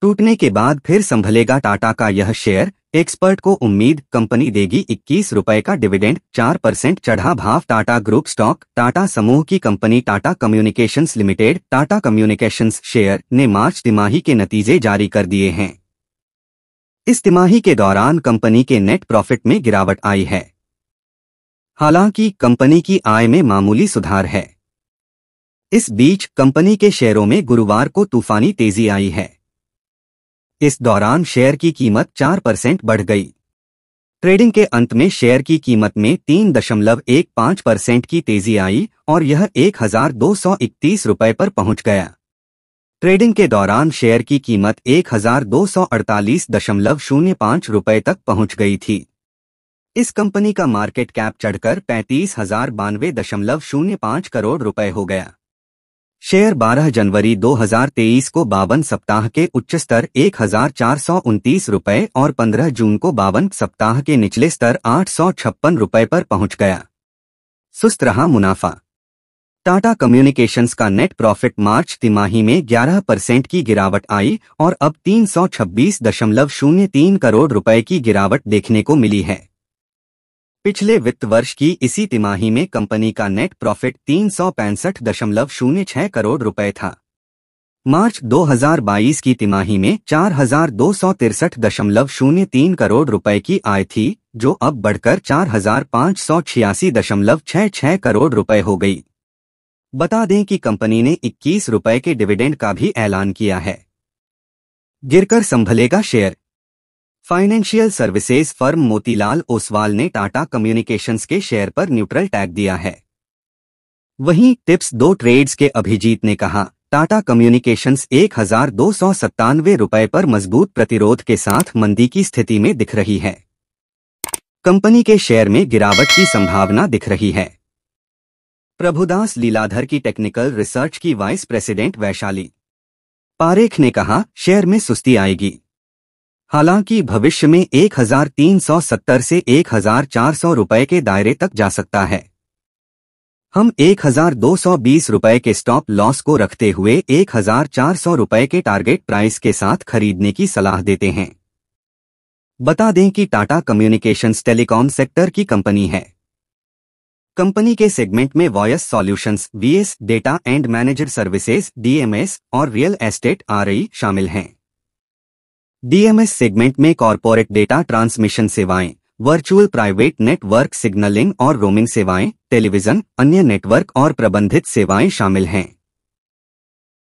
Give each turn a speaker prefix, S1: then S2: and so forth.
S1: टूटने के बाद फिर संभलेगा टाटा का यह शेयर एक्सपर्ट को उम्मीद कंपनी देगी इक्कीस रूपए का डिविडेंड चार परसेंट चढ़ा भाव टाटा ग्रुप स्टॉक टाटा समूह की company Tata Communications Limited Tata Communications share ने मार्च तिमाही के नतीजे जारी कर दिए हैं इस तिमाही के दौरान कंपनी के नेट प्रॉफिट में गिरावट आई है हालांकि कंपनी की आय में मामूली सुधार है इस बीच कंपनी के शेयरों में गुरुवार को तूफानी तेजी आई है इस दौरान शेयर की कीमत चार परसेंट बढ़ गई ट्रेडिंग के अंत में शेयर की कीमत में तीन दशमलव एक पाँच परसेंट की तेजी आई और यह एक हजार दो सौ इकतीस रुपये पर पहुंच गया ट्रेडिंग के दौरान शेयर की कीमत एक हजार दो सौ अड़तालीस दशमलव शून्य पाँच रुपये तक पहुंच गई थी इस कंपनी का मार्केट कैप चढ़कर पैंतीस हजार बानवे दशमलव शून्य पाँच करोड़ रुपए हो गया शेयर 12 जनवरी 2023 को बावन सप्ताह के उच्च स्तर एक रुपए और 15 जून को बावन सप्ताह के निचले स्तर आठ रुपए पर पहुंच गया सुस्त रहा मुनाफा टाटा कम्युनिकेशंस का नेट प्रॉफिट मार्च तिमाही में 11 परसेंट की गिरावट आई और अब तीन करोड़ रुपए की गिरावट देखने को मिली है पिछले वित्त वर्ष की इसी तिमाही में कंपनी का नेट प्रॉफिट तीन करोड़ रुपए था मार्च 2022 की तिमाही में चार करोड़ रुपए की आय थी जो अब बढ़कर चार करोड़ रुपए हो गई बता दें कि कंपनी ने इक्कीस रुपए के डिविडेंड का भी ऐलान किया है गिरकर संभलेगा share financial services firm Motilal Oswal ने टाटा कम्युनिकेशंस के शेयर पर न्यूट्रल टैग दिया है वहीं टिप्स दो ट्रेड्स के अभिजीत ने कहा टाटा कम्युनिकेशंस एक हजार दो सौ सत्तानवे पर मजबूत प्रतिरोध के साथ मंदी की स्थिति में दिख रही है कंपनी के शेयर में गिरावट की संभावना दिख रही है प्रभुदास लीलाधर की टेक्निकल रिसर्च की वाइस प्रेसिडेंट वैशाली पारेख ने कहा शेयर में सुस्ती आएगी हालांकि भविष्य में 1370 से 1400 रुपए के दायरे तक जा सकता है हम 1220 रुपए के स्टॉप लॉस को रखते हुए 1400 रुपए के टारगेट प्राइस के साथ खरीदने की सलाह देते हैं बता दें कि टाटा कम्युनिकेशंस टेलीकॉम सेक्टर की कंपनी है कंपनी के सेगमेंट में voice solutions VS data and manager services DMS और रियल एस्टेट आरई शामिल हैं डीएमएस सेगमेंट में कॉरपोरेट डेटा ट्रांसमिशन सेवाएं वर्चुअल प्राइवेट नेटवर्क सिग्नलिंग और रोमिंग सेवाएं टेलीविजन अन्य नेटवर्क और प्रबंधित सेवाएं शामिल हैं